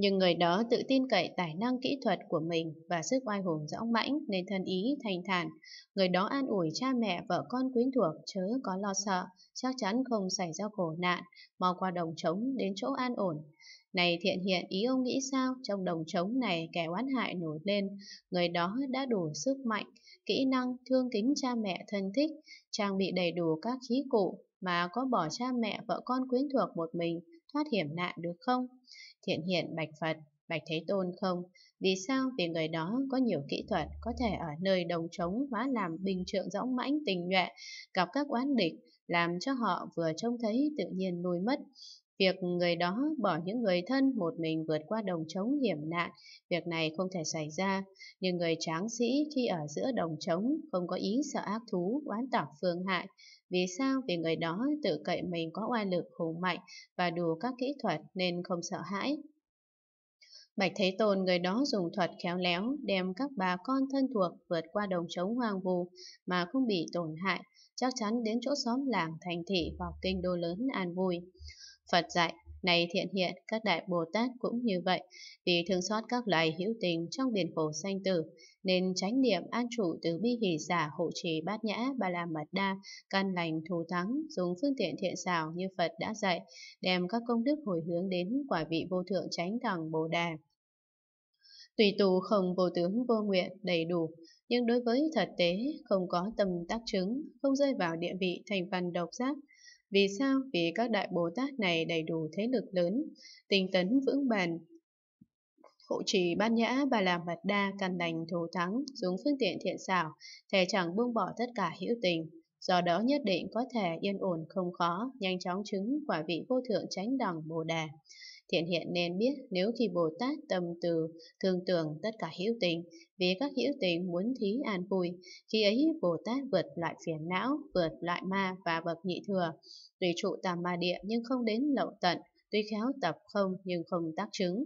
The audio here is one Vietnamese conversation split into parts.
Nhưng người đó tự tin cậy tài năng kỹ thuật của mình và sức oai hùng dõng mãnh nên thân ý thành thản. Người đó an ủi cha mẹ vợ con quyến thuộc chớ có lo sợ, chắc chắn không xảy ra khổ nạn, mau qua đồng trống đến chỗ an ổn. Này thiện hiện ý ông nghĩ sao trong đồng trống này kẻ oán hại nổi lên, người đó đã đủ sức mạnh, kỹ năng, thương kính cha mẹ thân thích, trang bị đầy đủ các khí cụ mà có bỏ cha mẹ vợ con quyến thuộc một mình thoát hiểm nạn được không? Thiện hiện bạch Phật, bạch Thế Tôn không? Vì sao? Vì người đó có nhiều kỹ thuật, có thể ở nơi đồng trống hóa làm bình trượng dõng mãnh tình nhuệ, gặp các oán địch, làm cho họ vừa trông thấy tự nhiên nuôi mất. Việc người đó bỏ những người thân một mình vượt qua đồng trống hiểm nạn, việc này không thể xảy ra. Nhưng người tráng sĩ khi ở giữa đồng trống không có ý sợ ác thú, oán tỏ phương hại. Vì sao? Vì người đó tự cậy mình có oai lực hùng mạnh và đủ các kỹ thuật nên không sợ hãi. Bạch Thế Tôn người đó dùng thuật khéo léo đem các bà con thân thuộc vượt qua đồng trống hoang vu mà không bị tổn hại, chắc chắn đến chỗ xóm làng thành thị hoặc kinh đô lớn an vui. Phật dạy, này thiện hiện, các đại Bồ Tát cũng như vậy, vì thương xót các loài hữu tình trong biển khổ sanh tử, nên tránh niệm an trụ từ bi hỷ giả hộ trì bát nhã ba la mật đa, căn lành thù thắng, dùng phương tiện thiện xảo như Phật đã dạy, đem các công đức hồi hướng đến quả vị vô thượng chánh đẳng Bồ Đà. Tùy tù không vô tướng vô nguyện đầy đủ, nhưng đối với thật tế không có tầm tác chứng, không rơi vào địa vị thành phần độc giác, vì sao? Vì các đại Bồ Tát này đầy đủ thế lực lớn, tinh tấn vững bền, hộ trì ban nhã và làm mật đa căn lành thù thắng dùng phương tiện thiện xảo thề chẳng buông bỏ tất cả hữu tình do đó nhất định có thể yên ổn không khó nhanh chóng chứng quả vị vô thượng chánh đẳng bồ đề Thiện hiện nên biết nếu khi Bồ Tát tâm từ, thường tưởng tất cả hữu tình, vì các hữu tình muốn thí an vui, khi ấy Bồ Tát vượt loại phiền não, vượt loại ma và bậc nhị thừa, tùy trụ tam ma địa nhưng không đến lậu tận, tuy khéo tập không nhưng không tác chứng.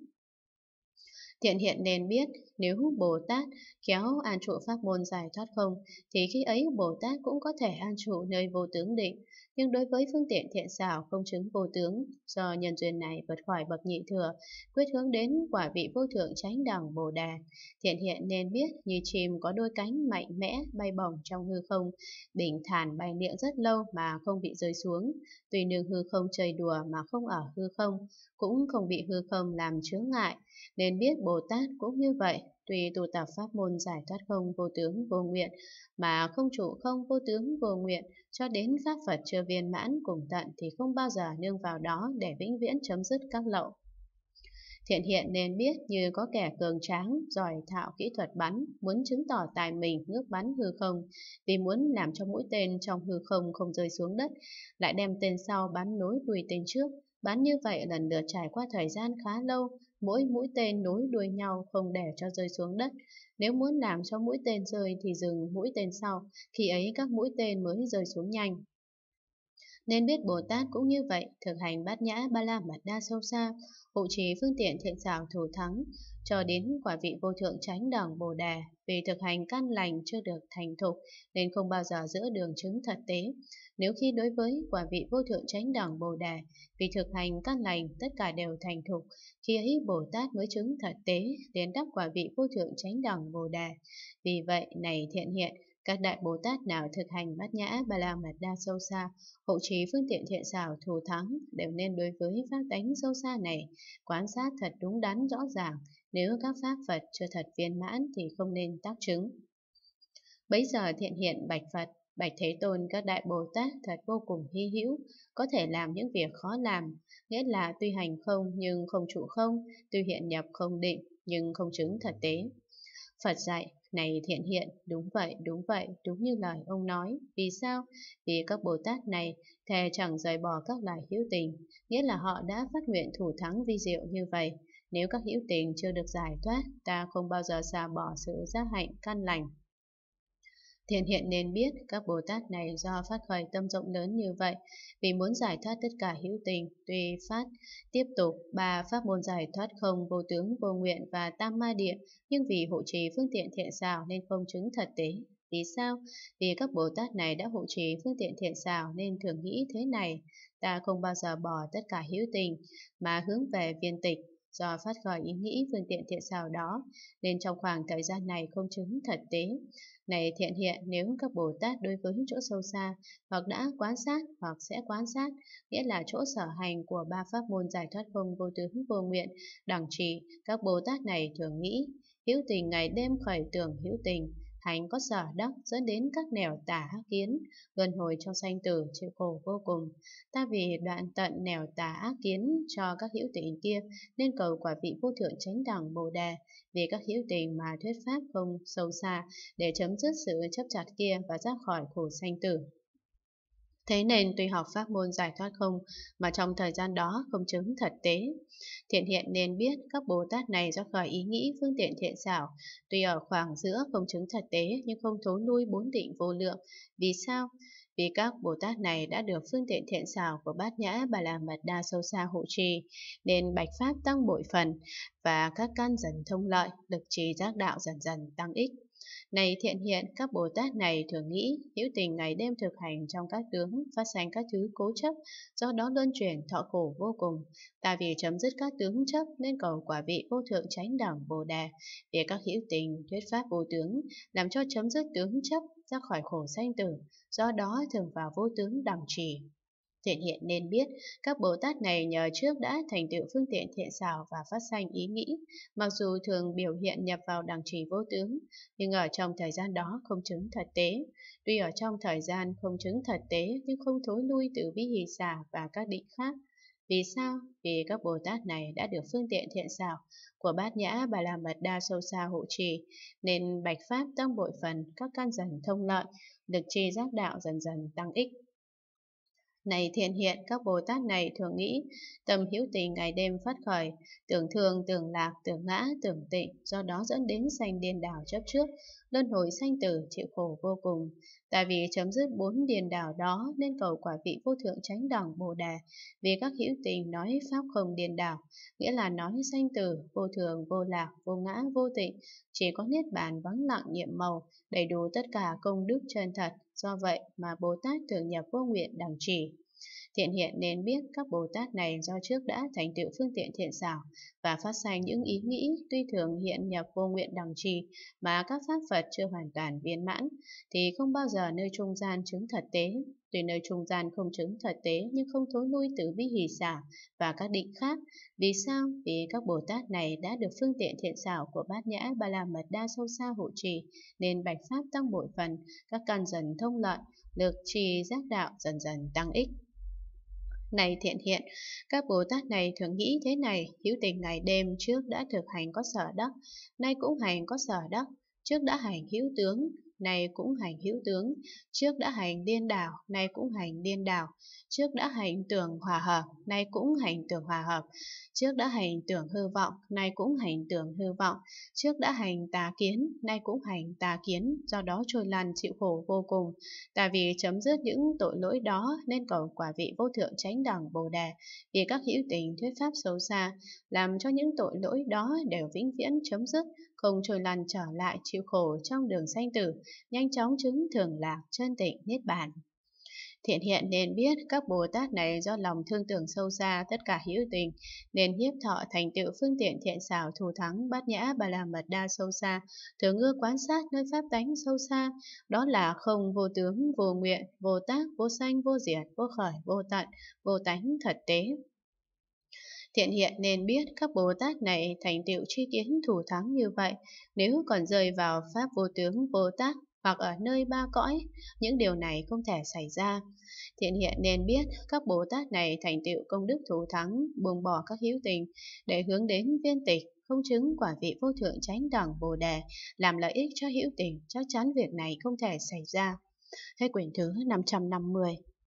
Thiện hiện nên biết nếu Bồ Tát kéo an trụ pháp môn giải thoát không, thì khi ấy Bồ Tát cũng có thể an trụ nơi vô tướng định. Nhưng đối với phương tiện thiện xảo không chứng vô tướng, do nhân duyên này vượt khỏi bậc nhị thừa, quyết hướng đến quả vị vô thượng chánh đẳng Bồ Đà. Thiện hiện nên biết như chim có đôi cánh mạnh mẽ bay bổng trong hư không, bình thản bay niệm rất lâu mà không bị rơi xuống, tùy nương hư không chơi đùa mà không ở hư không, cũng không bị hư không làm chướng ngại. Nên biết Bồ Bồ Tát cũng như vậy, tùy tu tập pháp môn giải thoát không vô tướng vô nguyện mà không trụ không vô tướng vô nguyện cho đến pháp Phật chưa viên mãn cùng tận thì không bao giờ nương vào đó để vĩnh viễn chấm dứt các lậu. Thiện hiện nên biết như có kẻ cường tráng, giỏi thạo kỹ thuật bắn, muốn chứng tỏ tài mình ngước bắn hư không, vì muốn làm cho mũi tên trong hư không không rơi xuống đất, lại đem tên sau bắn nối đuôi tên trước, Bắn như vậy lần lượt trải qua thời gian khá lâu, mỗi mũi tên nối đuôi nhau không để cho rơi xuống đất. Nếu muốn làm cho mũi tên rơi thì dừng mũi tên sau, khi ấy các mũi tên mới rơi xuống nhanh nên biết Bồ Tát cũng như vậy, thực hành bát nhã ba la mật đa sâu xa, hộ trì phương tiện thiện giảng thủ thắng, cho đến quả vị vô thượng chánh đẳng Bồ đề. vì thực hành căn lành chưa được thành thục nên không bao giờ giữ đường chứng thật tế. Nếu khi đối với quả vị vô thượng chánh đẳng Bồ đề, vì thực hành căn lành tất cả đều thành thục, khi ấy Bồ Tát mới chứng thật tế, đến đắc quả vị vô thượng chánh đẳng Bồ đề. Vì vậy, này thiện hiện, các đại Bồ Tát nào thực hành bát nhã ba la mật đa sâu xa, hộ trí phương tiện thiện xảo thù thắng đều nên đối với pháp tánh sâu xa này, quan sát thật đúng đắn rõ ràng, nếu các pháp Phật chưa thật viên mãn thì không nên tác chứng. Bấy giờ thiện hiện bạch Phật, bạch Thế Tôn các đại Bồ Tát thật vô cùng hy hữu, có thể làm những việc khó làm, nghĩa là tuy hành không nhưng không trụ không, tuy hiện nhập không định nhưng không chứng thật tế. Phật dạy, này thiện hiện, đúng vậy, đúng vậy, đúng như lời ông nói. Vì sao? Vì các Bồ Tát này thề chẳng rời bỏ các loài hữu tình, nghĩa là họ đã phát nguyện thủ thắng vi diệu như vậy. Nếu các hữu tình chưa được giải thoát, ta không bao giờ xả bỏ sự giác hạnh căn lành. Thiện hiện nên biết các Bồ Tát này do phát khởi tâm rộng lớn như vậy, vì muốn giải thoát tất cả hữu tình, tùy phát, tiếp tục ba pháp môn giải thoát không vô tướng, vô nguyện và tam ma địa, nhưng vì hộ trì phương tiện thiện xảo nên không chứng thật tế. Vì sao? Vì các Bồ Tát này đã hộ trì phương tiện thiện xảo nên thường nghĩ thế này, ta không bao giờ bỏ tất cả hữu tình mà hướng về viên tịch do phát khởi ý nghĩ phương tiện thiện xảo đó, nên trong khoảng thời gian này không chứng thật tế. Này thiện hiện nếu các Bồ Tát đối với chỗ sâu xa, hoặc đã quán sát hoặc sẽ quán sát, nghĩa là chỗ sở hành của ba pháp môn giải thoát không vô tướng vô nguyện, đẳng trì, các Bồ Tát này thường nghĩ, hữu tình ngày đêm khởi tưởng hữu tình, Thành có sở đắc dẫn đến các nẻo tả ác kiến, gần hồi cho sanh tử chịu khổ vô cùng. Ta vì đoạn tận nẻo tả ác kiến cho các hữu tình kia nên cầu quả vị vô thượng chánh đẳng bồ đề, vì các hữu tình mà thuyết pháp không sâu xa để chấm dứt sự chấp chặt kia và ra khỏi khổ sanh tử. Thế nên tuy học pháp môn giải thoát không mà trong thời gian đó không chứng thật tế. Thiện hiện nên biết các Bồ Tát này do khởi ý nghĩ phương tiện thiện xảo, tuy ở khoảng giữa không chứng thật tế nhưng không thấu nuôi bốn định vô lượng. Vì sao? Vì các Bồ Tát này đã được phương tiện thiện xảo của Bát Nhã Bà La Mật Đa sâu xa hộ trì, nên bạch pháp tăng bội phần và các căn dần thông lợi, lực trì giác đạo dần dần tăng ích. Này thiện hiện, các Bồ Tát này thường nghĩ, hữu tình ngày đêm thực hành trong các tướng, phát sanh các thứ cố chấp, do đó luân chuyển thọ khổ vô cùng. Ta vì chấm dứt các tướng chấp nên cầu quả vị vô thượng chánh đẳng Bồ Đà, để các hữu tình thuyết pháp vô tướng, làm cho chấm dứt tướng chấp ra khỏi khổ sanh tử, do đó thường vào vô tướng đẳng trì. Thiện hiện nên biết, các Bồ Tát này nhờ trước đã thành tựu phương tiện thiện xảo và phát sanh ý nghĩ, mặc dù thường biểu hiện nhập vào đẳng trì vô tướng, nhưng ở trong thời gian đó không chứng thật tế. Tuy ở trong thời gian không chứng thật tế nhưng không thối lui từ bi hỷ xả và các định khác. Vì sao? Vì các Bồ Tát này đã được phương tiện thiện xảo của bát nhã bà la mật đa sâu xa hộ trì, nên bạch pháp tăng bội phần các căn dần thông lợi, được trì giác đạo dần dần tăng ích. Này thiên hiện, các Bồ Tát này thường nghĩ, tâm hữu tình ngày đêm phát khởi, tưởng thương, tưởng lạc, tưởng ngã, tưởng tịnh, do đó dẫn đến sanh điên đảo chấp trước, luân hồi sanh tử chịu khổ vô cùng. Tại vì chấm dứt bốn điền đảo đó nên cầu quả vị vô thượng chánh đẳng Bồ đề vì các hữu tình nói pháp không điền đảo, nghĩa là nói sanh tử, vô thường, vô lạc, vô ngã, vô tịnh, chỉ có niết bàn vắng lặng nhiệm màu, đầy đủ tất cả công đức chân thật, do vậy mà Bồ Tát thường nhập vô nguyện đẳng chỉ. Thiện hiện nên biết các Bồ Tát này do trước đã thành tựu phương tiện thiện xảo và phát sanh những ý nghĩ tuy thường hiện nhập vô nguyện đồng trì mà các pháp Phật chưa hoàn toàn viên mãn, thì không bao giờ nơi trung gian chứng thật tế. Tuy nơi trung gian không chứng thật tế nhưng không thối lui từ vi hỷ xả và các định khác. Vì sao? Vì các Bồ Tát này đã được phương tiện thiện xảo của Bát Nhã Ba La Mật Đa sâu xa hộ trì, nên bạch pháp tăng bội phần, các căn dần thông lợi, lực trì giác đạo dần dần tăng ích. Này thiện hiện, các Bồ Tát này thường nghĩ thế này, hữu tình ngày đêm trước đã thực hành có sở đắc, nay cũng hành có sở đắc, trước đã hành hữu tướng, nay cũng hành hữu tướng, trước đã hành điên đảo, nay cũng hành điên đảo, trước đã hành tưởng hòa hợp, nay cũng hành tưởng hòa hợp, trước đã hành tưởng hư vọng, nay cũng hành tưởng hư vọng, trước đã hành tà kiến, nay cũng hành tà kiến, do đó trôi lăn chịu khổ vô cùng. Tại vì chấm dứt những tội lỗi đó nên cầu quả vị vô thượng chánh đẳng Bồ đề, vì các hữu tình thuyết pháp xấu xa, làm cho những tội lỗi đó đều vĩnh viễn chấm dứt, không trôi lăn trở lại chịu khổ trong đường sanh tử nhanh chóng chứng thường lạc chân tịnh niết bàn. Thiện hiện nên biết các Bồ Tát này do lòng thương tưởng sâu xa tất cả hữu tình, nên hiếp thọ thành tựu phương tiện thiện xảo thù thắng bát nhã bà la mật đa sâu xa, thường ưa quan sát nơi pháp tánh sâu xa, đó là không vô tướng, vô nguyện, vô tác, vô sanh, vô diệt, vô khởi, vô tận, vô tánh thật tế. Thiện hiện nên biết các Bồ Tát này thành tựu tri kiến thủ thắng như vậy, nếu còn rơi vào Pháp vô tướng Bồ Tát hoặc ở nơi ba cõi, những điều này không thể xảy ra. Thiện hiện nên biết các Bồ Tát này thành tựu công đức thủ thắng, buông bỏ các hữu tình để hướng đến viên tịch, không chứng quả vị vô thượng chánh đẳng Bồ Đề, làm lợi ích cho hữu tình, chắc chắn việc này không thể xảy ra. Hết quyển thứ 550